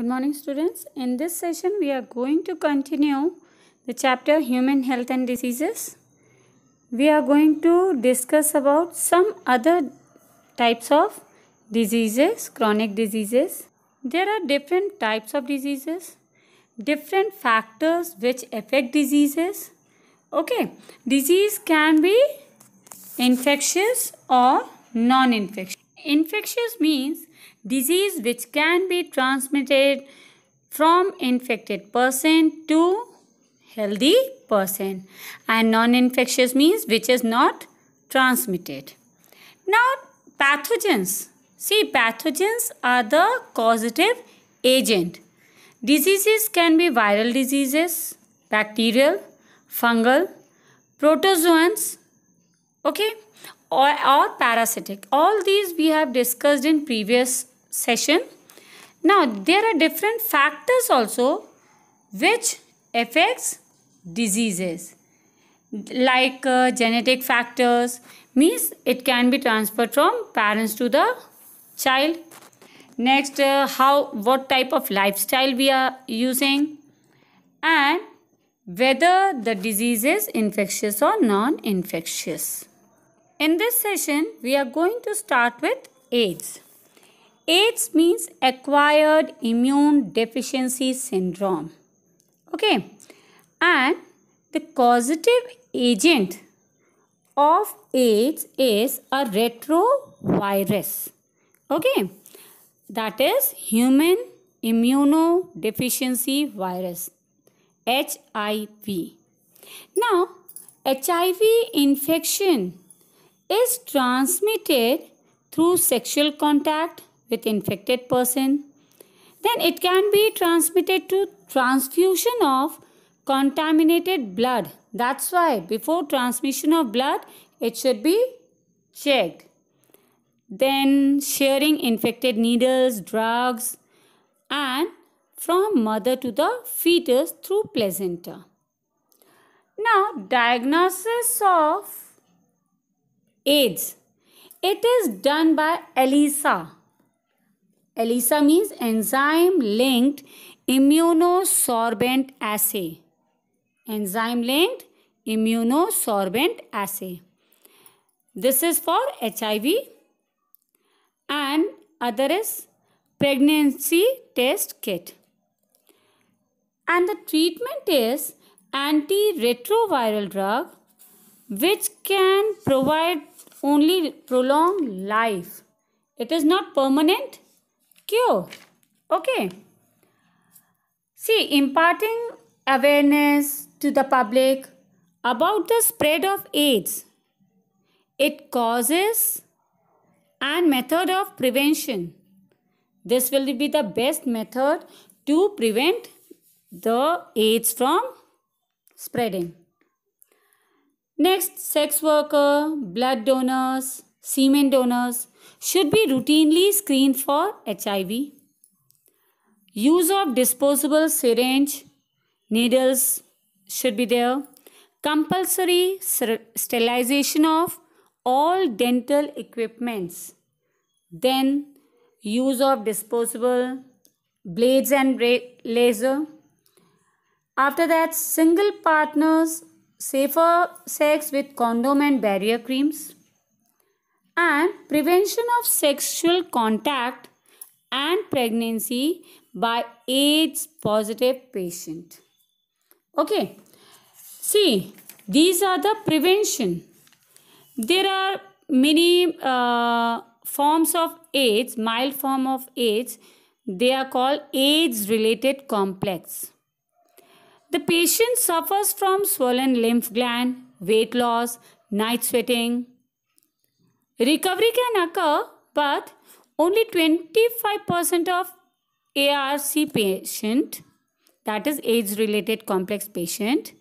Good morning students. In this session we are going to continue the chapter human health and diseases. We are going to discuss about some other types of diseases, chronic diseases. There are different types of diseases, different factors which affect diseases. Okay, disease can be infectious or non-infectious. Infectious means disease which can be transmitted from infected person to healthy person and non-infectious means which is not transmitted. Now pathogens. See pathogens are the causative agent. Diseases can be viral diseases, bacterial, fungal, protozoans. Okay or, or parasitic. All these we have discussed in previous session. Now, there are different factors also which affects diseases like uh, genetic factors means it can be transferred from parents to the child next uh, how what type of lifestyle we are using and whether the disease is infectious or non-infectious in this session, we are going to start with AIDS. AIDS means acquired immune deficiency syndrome. Okay. And the causative agent of AIDS is a retrovirus. Okay. That is human immunodeficiency virus. HIV. Now, HIV infection is transmitted through sexual contact with infected person then it can be transmitted to transfusion of contaminated blood that's why before transmission of blood it should be checked then sharing infected needles drugs and from mother to the fetus through placenta now diagnosis of AIDS. It is done by ELISA. ELISA means enzyme linked immunosorbent assay. Enzyme linked immunosorbent assay. This is for HIV and other is pregnancy test kit. And the treatment is antiretroviral drug which can provide only prolong life. It is not permanent cure. Okay. See, imparting awareness to the public about the spread of AIDS, it causes and method of prevention. This will be the best method to prevent the AIDS from spreading. Next, sex worker, blood donors, semen donors should be routinely screened for HIV. Use of disposable syringe, needles should be there. Compulsory sterilization of all dental equipments. Then use of disposable blades and laser. After that, single partners safer sex with condom and barrier creams, and prevention of sexual contact and pregnancy by AIDS positive patient. Okay, see, these are the prevention. There are many uh, forms of AIDS, mild form of AIDS. They are called AIDS related complex. The patient suffers from swollen lymph gland, weight loss, night sweating. Recovery can occur, but only 25% of ARC patient, that is age-related complex patient,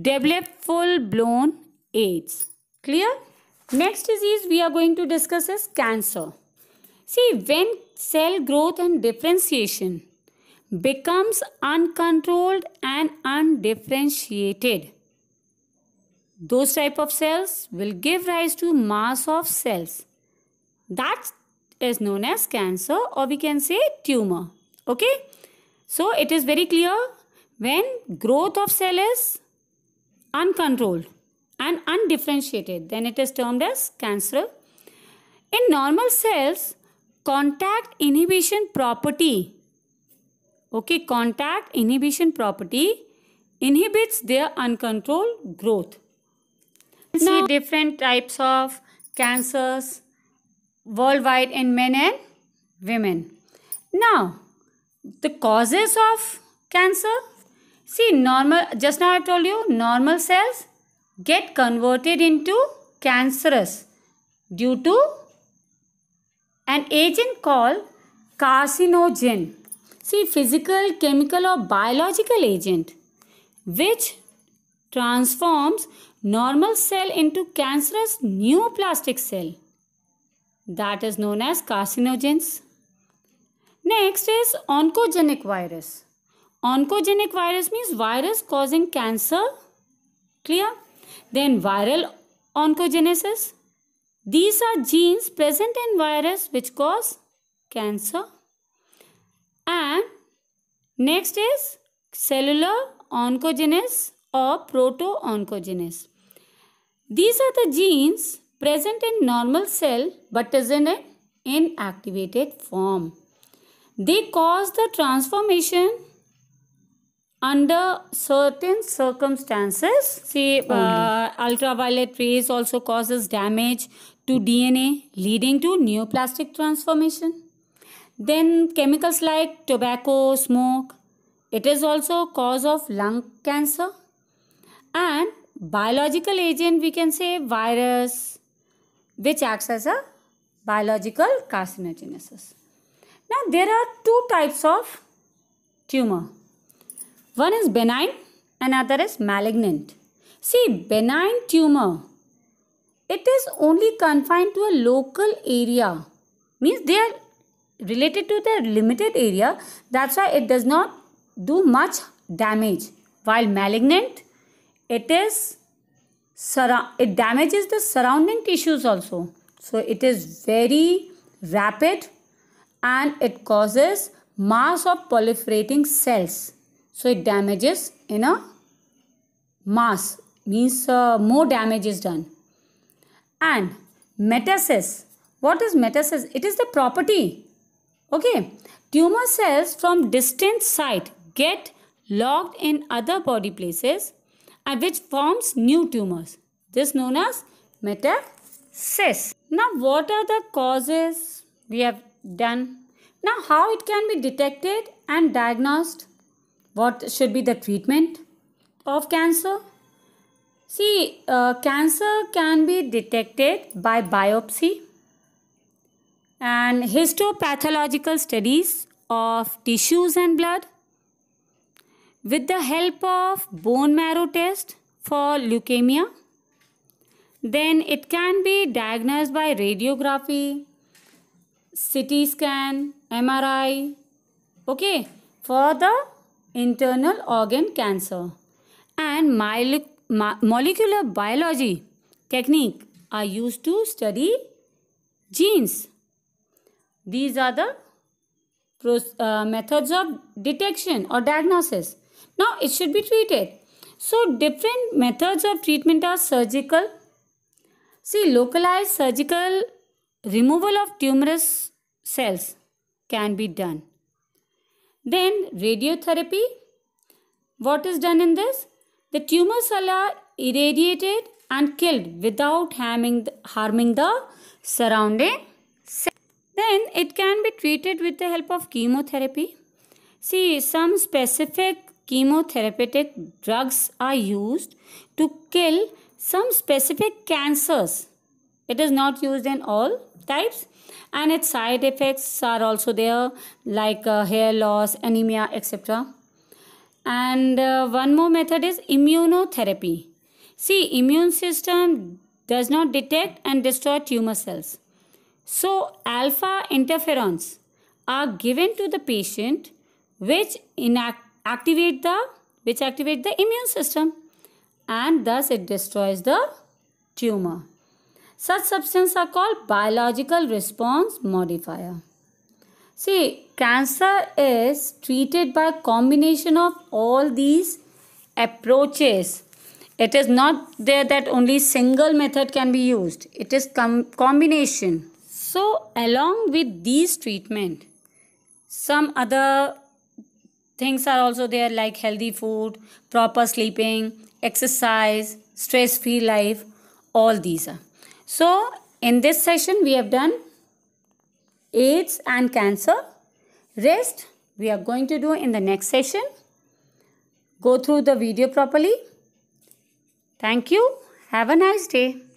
develop full-blown AIDS. Clear? Next disease we are going to discuss is cancer. See, when cell growth and differentiation becomes uncontrolled and undifferentiated. Those type of cells will give rise to mass of cells. That is known as cancer or we can say tumor. Okay. So it is very clear when growth of cell is uncontrolled and undifferentiated then it is termed as cancer. In normal cells, contact inhibition property Okay, contact inhibition property inhibits their uncontrolled growth. Now, see different types of cancers worldwide in men and women. Now, the causes of cancer. See, normal, just now I told you, normal cells get converted into cancerous due to an agent called carcinogen. See, physical, chemical or biological agent which transforms normal cell into cancerous neoplastic cell that is known as carcinogens. Next is oncogenic virus. Oncogenic virus means virus causing cancer. Clear? Then viral oncogenesis. These are genes present in virus which cause cancer and next is cellular oncogenes or proto-oncogenes. These are the genes present in normal cell but present in inactivated form. They cause the transformation under certain circumstances. See, uh, ultraviolet rays also causes damage to DNA leading to neoplastic transformation. Then chemicals like tobacco, smoke, it is also cause of lung cancer. And biological agent we can say virus which acts as a biological carcinogenesis. Now there are two types of tumor. One is benign, another is malignant. See benign tumor, it is only confined to a local area. Means they are related to the limited area that's why it does not do much damage while malignant it is it damages the surrounding tissues also so it is very rapid and it causes mass of proliferating cells so it damages in a mass means uh, more damage is done and metastasis what is metastasis it is the property Okay, tumor cells from distant site get locked in other body places and which forms new tumors. This known as metastasis. Now what are the causes we have done? Now how it can be detected and diagnosed? What should be the treatment of cancer? See, uh, cancer can be detected by biopsy and histopathological studies of tissues and blood with the help of bone marrow test for leukemia. Then it can be diagnosed by radiography, CT scan, MRI, okay, for the internal organ cancer. And molecular biology technique are used to study genes. These are the uh, methods of detection or diagnosis. Now it should be treated. So different methods of treatment are surgical. See localized surgical removal of tumorous cells can be done. Then radiotherapy. What is done in this? The tumor cell are irradiated and killed without harming the, harming the surrounding then it can be treated with the help of chemotherapy. See, some specific chemotherapeutic drugs are used to kill some specific cancers. It is not used in all types and its side effects are also there like uh, hair loss, anemia, etc. And uh, one more method is immunotherapy. See, immune system does not detect and destroy tumor cells. So, alpha interferons are given to the patient which activate the which activate the immune system and thus it destroys the tumor. Such substances are called biological response modifier. See, cancer is treated by combination of all these approaches. It is not there that only single method can be used. It is com combination. So along with these treatment, some other things are also there like healthy food, proper sleeping, exercise, stress-free life, all these are. So in this session we have done AIDS and cancer. Rest we are going to do in the next session. Go through the video properly. Thank you. Have a nice day.